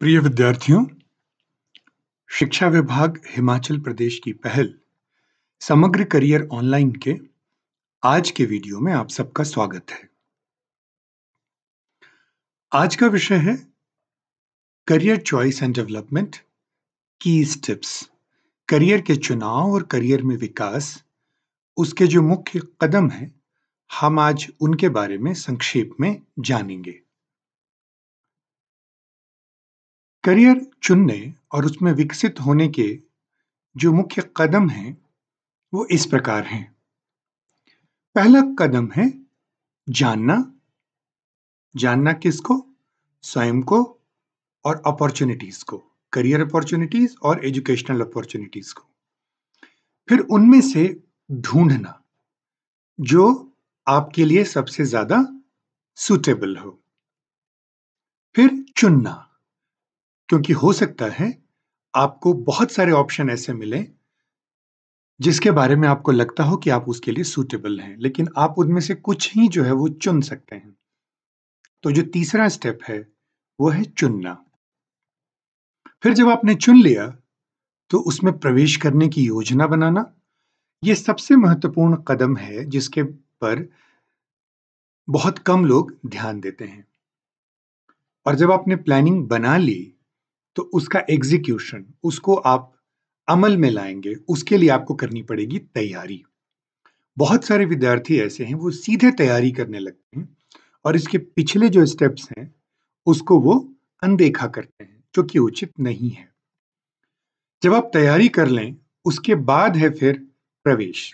प्रिय विद्यार्थियों शिक्षा विभाग हिमाचल प्रदेश की पहल समग्र करियर ऑनलाइन के आज के वीडियो में आप सबका स्वागत है आज का विषय है करियर चॉइस एंड डेवलपमेंट की स्टेप्स करियर के चुनाव और करियर में विकास उसके जो मुख्य कदम हैं हम आज उनके बारे में संक्षेप में जानेंगे करियर चुनने और उसमें विकसित होने के जो मुख्य कदम हैं वो इस प्रकार हैं पहला कदम है जानना जानना किसको स्वयं को और अपॉर्चुनिटीज़ को करियर अपॉर्चुनिटीज़ और एजुकेशनल अपॉर्चुनिटीज़ को फिर उनमें से ढूंढना जो आपके लिए सबसे ज़्यादा सुटेबल हो फिर चुनना क्योंकि हो सकता है आपको बहुत सारे ऑप्शन ऐसे मिले जिसके बारे में आपको लगता हो कि आप उसके लिए सूटेबल हैं लेकिन आप उनमें से कुछ ही जो है वो चुन सकते हैं तो जो तीसरा स्टेप है वो है चुनना फिर जब आपने चुन लिया तो उसमें प्रवेश करने की योजना बनाना ये सबसे महत्वपूर्ण कदम है जिसके पर बहुत कम लोग ध्यान देते हैं और जब आपने प्लानिंग बना ली तो उसका एग्जीक्यूशन उसको आप अमल में लाएंगे उसके लिए आपको करनी पड़ेगी तैयारी बहुत सारे विद्यार्थी ऐसे हैं वो सीधे तैयारी करने लगते हैं और इसके पिछले जो स्टेप्स हैं उसको वो अनदेखा करते हैं जो कि उचित नहीं है जब आप तैयारी कर लें उसके बाद है फिर प्रवेश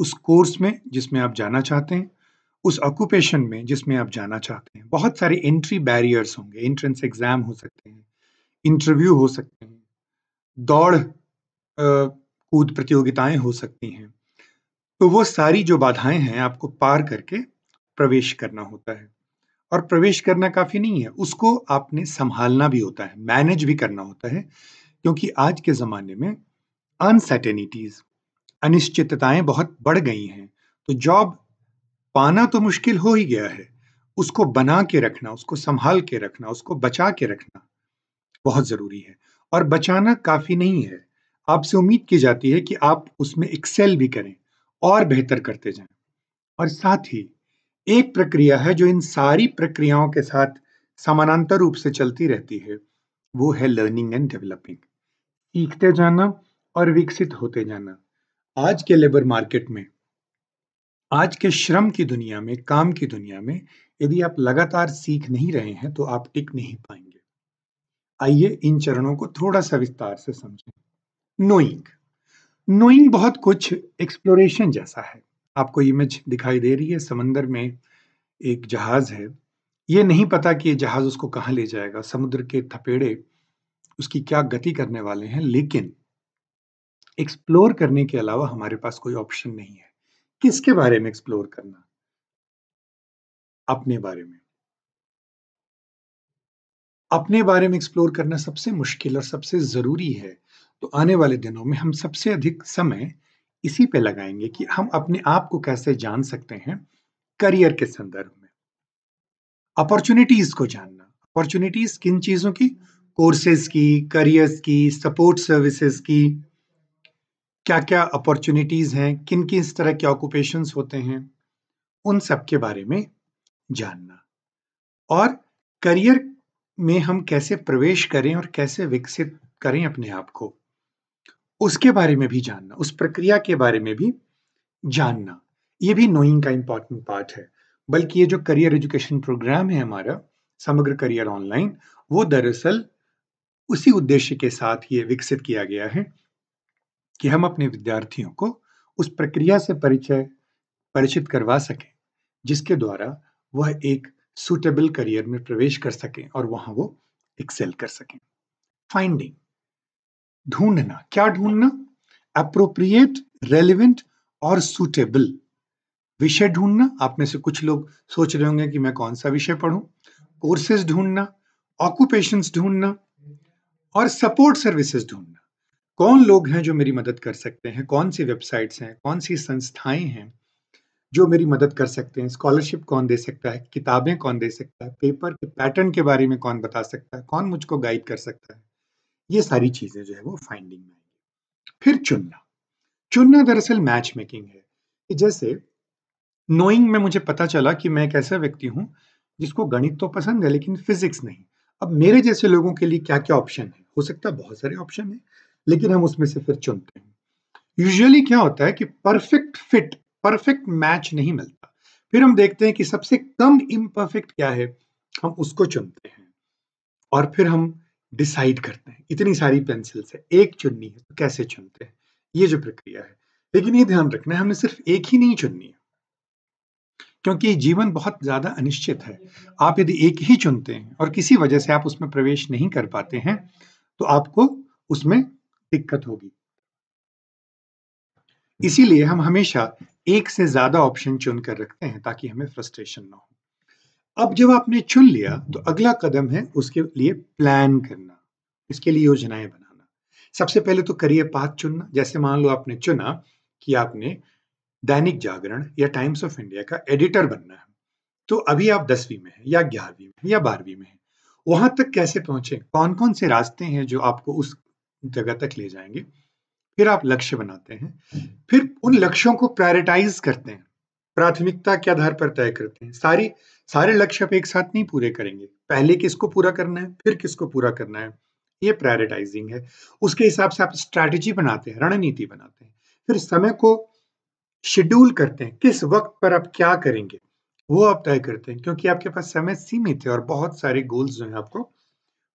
उस कोर्स में जिसमें आप जाना चाहते हैं उस ऑक्यूपेशन में जिसमें आप जाना चाहते हैं बहुत सारे एंट्री बैरियर्स होंगे एंट्रेंस एग्जाम हो सकते हैं इंटरव्यू हो सकते हैं दौड़ कूद प्रतियोगिताएं हो सकती हैं तो वो सारी जो बाधाएं हैं आपको पार करके प्रवेश करना होता है और प्रवेश करना काफ़ी नहीं है उसको आपने संभालना भी होता है मैनेज भी करना होता है क्योंकि आज के ज़माने में अनसर्टेनिटीज़ अनिश्चितताएं बहुत बढ़ गई हैं तो जॉब पाना तो मुश्किल हो ही गया है उसको बना के रखना उसको संभाल के रखना उसको बचा के रखना बहुत ज़रूरी है और बचाना काफ़ी नहीं है आपसे उम्मीद की जाती है कि आप उसमें एक्सेल भी करें और बेहतर करते जाएं और साथ ही एक प्रक्रिया है जो इन सारी प्रक्रियाओं के साथ समानांतर रूप से चलती रहती है वो है लर्निंग एंड डेवलपिंग सीखते जाना और विकसित होते जाना आज के लेबर मार्केट में आज के श्रम की दुनिया में काम की दुनिया में यदि आप लगातार सीख नहीं रहे हैं तो आप टिक नहीं पाएंगे आइए इन चरणों को थोड़ा सा विस्तार से समझें नोइंग नोइंग बहुत कुछ एक्सप्लोरेशन जैसा है आपको इमेज दिखाई दे रही है समंदर में एक जहाज है ये नहीं पता कि ये जहाज उसको कहाँ ले जाएगा समुद्र के थपेड़े उसकी क्या गति करने वाले हैं लेकिन एक्सप्लोर करने के अलावा हमारे पास कोई ऑप्शन नहीं है किसके बारे में एक्सप्लोर करना अपने बारे में अपने बारे में एक्सप्लोर करना सबसे मुश्किल और सबसे ज़रूरी है तो आने वाले दिनों में हम सबसे अधिक समय इसी पे लगाएंगे कि हम अपने आप को कैसे जान सकते हैं करियर के संदर्भ में अपॉर्चुनिटीज़ को जानना अपॉर्चुनिटीज़ किन चीज़ों की कोर्सेज की करियर्स की सपोर्ट सर्विसेज की क्या क्या अपॉर्चुनिटीज़ हैं किन किन इस तरह के ऑक्यूपेशन होते हैं उन सब के बारे में जानना और करियर में हम कैसे प्रवेश करें और कैसे विकसित करें अपने आप को उसके बारे में भी जानना उस प्रक्रिया के बारे में भी जानना ये भी नोइंग का इंपॉर्टेंट पार्ट है बल्कि ये जो करियर एजुकेशन प्रोग्राम है हमारा समग्र करियर ऑनलाइन वो दरअसल उसी उद्देश्य के साथ ये विकसित किया गया है कि हम अपने विद्यार्थियों को उस प्रक्रिया से परिचय परिचित करवा सकें जिसके द्वारा वह एक सूटेबल करियर में प्रवेश कर सकें और वहां वो एक्सेल कर सकें फाइंडिंग ढूंढना क्या ढूंढना अप्रोप्रिएट रेलिवेंट और सूटेबल विषय ढूंढना आप में से कुछ लोग सोच रहे होंगे कि मैं कौन सा विषय पढ़ूं कोर्सेज ढूंढना ऑक्यूपेशन ढूंढना और सपोर्ट सर्विसेज ढूंढना कौन लोग हैं जो मेरी मदद कर सकते हैं कौन सी वेबसाइट्स हैं कौन सी संस्थाएं हैं जो मेरी मदद कर सकते हैं स्कॉलरशिप कौन दे सकता है किताबें कौन दे सकता है पेपर के पैटर्न के बारे में कौन बता सकता है कौन मुझको गाइड कर सकता है ये सारी चीज़ें जो है वो फाइंडिंग में आएंगी फिर चुनना चुनना दरअसल मैच मेकिंग है कि जैसे नोइंग में मुझे पता चला कि मैं एक ऐसा व्यक्ति हूँ जिसको गणित तो पसंद है लेकिन फिजिक्स नहीं अब मेरे जैसे लोगों के लिए क्या क्या ऑप्शन है हो सकता है बहुत सारे ऑप्शन है लेकिन हम उसमें से फिर चुनते हैं यूजुअली क्या होता है कि परफेक्ट फिट परफेक्ट मैच नहीं मिलता फिर हम देखते हैं कि सबसे कम इम्परफेक्ट क्या है हम उसको चुनते हैं और फिर हम डिसाइड करते हैं इतनी सारी पेंसिल से एक चुननी है तो कैसे चुनते हैं ये जो प्रक्रिया है लेकिन ये ध्यान रखना है हमें सिर्फ एक ही नहीं चुननी है क्योंकि जीवन बहुत ज़्यादा अनिश्चित है आप यदि एक ही चुनते हैं और किसी वजह से आप उसमें प्रवेश नहीं कर पाते हैं तो आपको उसमें दिक्कत होगी हम्म। इसीलिए हम हमेशा एक से ज्यादा ऑप्शन चुन कर रखते हैं ताकि हमें फ्रस्ट्रेशन ना हो अब जब आपने चुन लिया तो अगला कदम है उसके लिए प्लान करना इसके लिए योजनाएं बनाना सबसे पहले तो करियर पाथ चुनना जैसे मान लो आपने चुना कि आपने दैनिक जागरण या टाइम्स ऑफ इंडिया का एडिटर बनना है तो अभी आप दसवीं में हैं या ग्यारहवीं में या बारहवीं में हैं वहां तक कैसे पहुंचे कौन कौन से रास्ते हैं जो आपको उस जगह तक ले जाएंगे फिर आप लक्ष्य बनाते हैं फिर उन लक्ष्यों को प्रायोरिटाइज करते हैं प्राथमिकता के आधार पर तय करते हैं सारी सारे लक्ष्य आप एक साथ नहीं पूरे करेंगे पहले किसको पूरा करना है फिर किसको पूरा करना है ये प्रायोरिटाइजिंग है उसके हिसाब से आप स्ट्रैटेजी बनाते हैं रणनीति बनाते हैं फिर समय को शेड्यूल करते हैं किस वक्त पर आप क्या करेंगे वो आप तय करते हैं क्योंकि आपके पास समय सीमित है और बहुत सारे गोल्स जो है आपको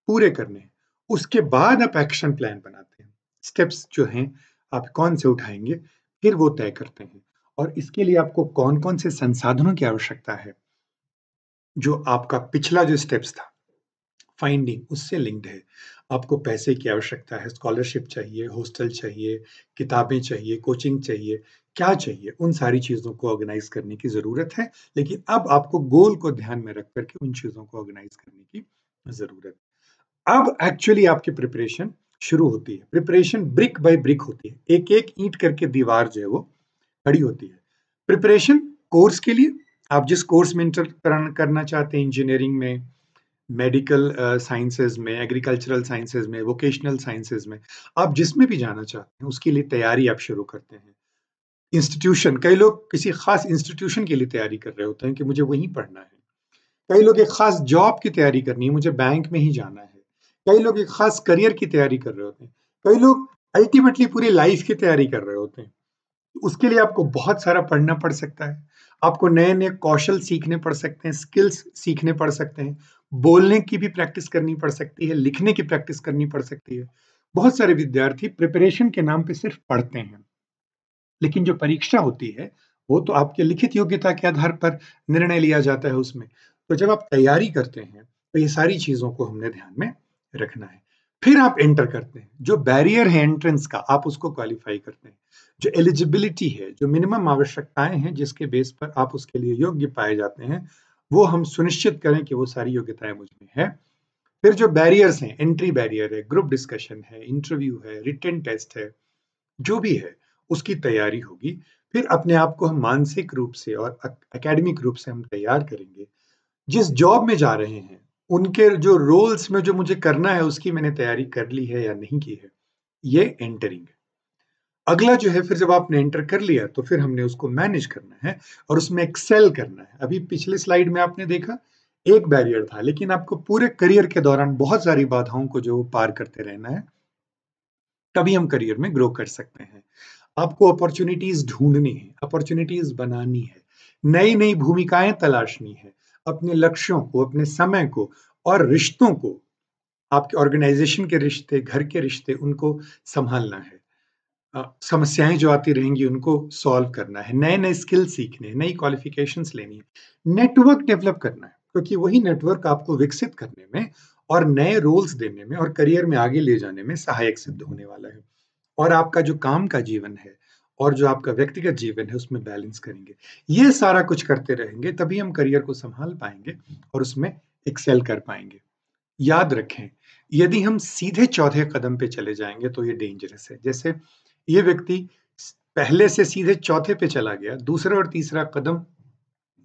पूरे करने हैं उसके बाद आप एक्शन प्लान बनाते हैं स्टेप्स जो हैं आप कौन से उठाएंगे फिर वो तय करते हैं और इसके लिए आपको कौन कौन से संसाधनों की आवश्यकता है जो आपका पिछला जो स्टेप्स था फाइंडिंग उससे लिंक्ड है आपको पैसे की आवश्यकता है स्कॉलरशिप चाहिए हॉस्टल चाहिए किताबें चाहिए कोचिंग चाहिए क्या चाहिए उन सारी चीज़ों को ऑर्गेनाइज करने की ज़रूरत है लेकिन अब आपको गोल को ध्यान में रख करके उन चीज़ों को ऑर्गेनाइज करने की ज़रूरत अब एक्चुअली आपकी प्रिपरेशन शुरू होती है प्रिपरेशन ब्रिक बाय ब्रिक होती है एक एक ईंट करके दीवार जो है वो खड़ी होती है प्रिपरेशन कोर्स के लिए आप जिस कोर्स में इंटर करना चाहते हैं इंजीनियरिंग में मेडिकल साइंसेज uh, में एग्रीकल्चरल साइंसेज में वोकेशनल साइंसेज में आप जिसमें भी जाना चाहते हैं उसके लिए तैयारी आप शुरू करते हैं इंस्टीट्यूशन कई लोग किसी खास इंस्टीट्यूशन के लिए तैयारी कर रहे होते हैं कि मुझे वहीं पढ़ना है कई लोग एक खास जॉब की तैयारी करनी है मुझे बैंक में ही जाना है कई लोग एक खास करियर की तैयारी कर रहे होते हैं कई लोग अल्टीमेटली पूरी लाइफ की तैयारी कर रहे होते हैं तो उसके लिए आपको बहुत सारा पढ़ना पड़ सकता है आपको नए नए कौशल सीखने पड़ सकते हैं स्किल्स सीखने पड़ सकते हैं बोलने की भी प्रैक्टिस करनी पड़ सकती है लिखने की प्रैक्टिस करनी पड़ सकती है बहुत सारे विद्यार्थी प्रिपरेशन के नाम पे सिर्फ पढ़ते हैं लेकिन जो परीक्षा होती है वो तो आपके लिखित योग्यता के आधार पर निर्णय लिया जाता है उसमें तो जब आप तैयारी करते हैं तो ये सारी चीज़ों को हमने ध्यान में रखना है फिर आप एंटर करते हैं जो बैरियर है एंट्रेंस का आप उसको क्वालिफाई करते हैं जो एलिजिबिलिटी है जो मिनिमम आवश्यकताएं हैं जिसके बेस पर आप उसके लिए योग्य पाए जाते हैं वो हम सुनिश्चित करें कि वो सारी योग्यताएं मुझ में है फिर जो बैरियर्स हैं एंट्री बैरियर है ग्रुप डिस्कशन है इंटरव्यू है रिटर्न टेस्ट है जो भी है उसकी तैयारी होगी फिर अपने आप को हम मानसिक रूप से और अकेडमिक रूप से हम तैयार करेंगे जिस जॉब में जा रहे हैं उनके जो रोल्स में जो मुझे करना है उसकी मैंने तैयारी कर ली है या नहीं की है ये एंटरिंग है अगला जो है फिर जब आपने एंटर कर लिया तो फिर हमने उसको मैनेज करना है और उसमें एक्सेल करना है अभी पिछले स्लाइड में आपने देखा एक बैरियर था लेकिन आपको पूरे करियर के दौरान बहुत सारी बाधाओं को जो पार करते रहना है तभी हम करियर में ग्रो कर सकते हैं आपको अपॉर्चुनिटीज ढूंढनी है अपॉर्चुनिटीज बनानी है नई नई भूमिकाएं तलाशनी है अपने लक्ष्यों को अपने समय को और रिश्तों को आपके ऑर्गेनाइजेशन के रिश्ते घर के रिश्ते उनको संभालना है समस्याएं जो आती रहेंगी उनको सॉल्व करना है नए नए स्किल सीखने नई क्वालिफिकेशन लेनी है नेटवर्क डेवलप करना है क्योंकि वही नेटवर्क आपको विकसित करने में और नए रोल्स देने में और करियर में आगे ले जाने में सहायक सिद्ध होने वाला है और आपका जो काम का जीवन है और जो आपका व्यक्तिगत जीवन है उसमें बैलेंस करेंगे ये सारा कुछ करते रहेंगे तभी हम करियर को संभाल पाएंगे और उसमें एक्सेल कर पाएंगे याद रखें यदि हम सीधे चौथे कदम पे चले जाएंगे तो ये डेंजरस है जैसे ये व्यक्ति पहले से सीधे चौथे पे चला गया दूसरा और तीसरा कदम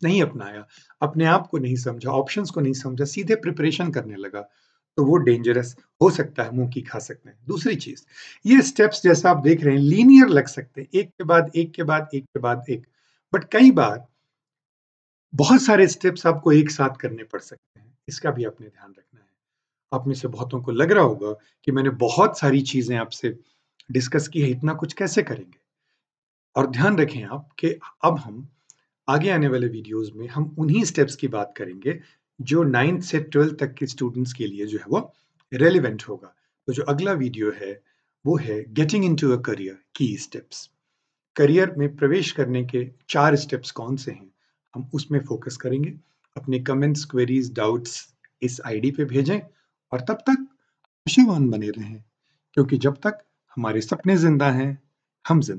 नहीं अपनाया अपने आप को नहीं समझा ऑप्शंस को नहीं समझा सीधे प्रिपरेशन करने लगा तो वो डेंजरस हो सकता है मुंह की खा सकते हैं दूसरी चीज ये स्टेप्स जैसा आप देख रहे हैं लीनियर लग सकते हैं एक के बाद एक के बाद एक के बाद एक बट कई बार बहुत सारे स्टेप्स आपको एक साथ करने पड़ सकते हैं इसका भी आपने ध्यान रखना है आप में से बहुतों को लग रहा होगा कि मैंने बहुत सारी चीजें आपसे डिस्कस की है इतना कुछ कैसे करेंगे और ध्यान रखें आप कि अब हम आगे आने वाले वीडियोस में हम उन्हीं स्टेप्स की बात करेंगे जो नाइन्थ से ट्वेल्थ तक के स्टूडेंट्स के लिए जो है वो रेलिवेंट होगा तो जो अगला वीडियो है वो है getting into a career की स्टेप्स करियर में प्रवेश करने के चार स्टेप्स कौन से हैं हम उसमें फोकस करेंगे अपने कमेंट्स क्वेरीज डाउट्स इस आईडी पे भेजें और तब तक आशावान बने रहें क्योंकि जब तक हमारे सपने जिंदा हैं हम जिंदा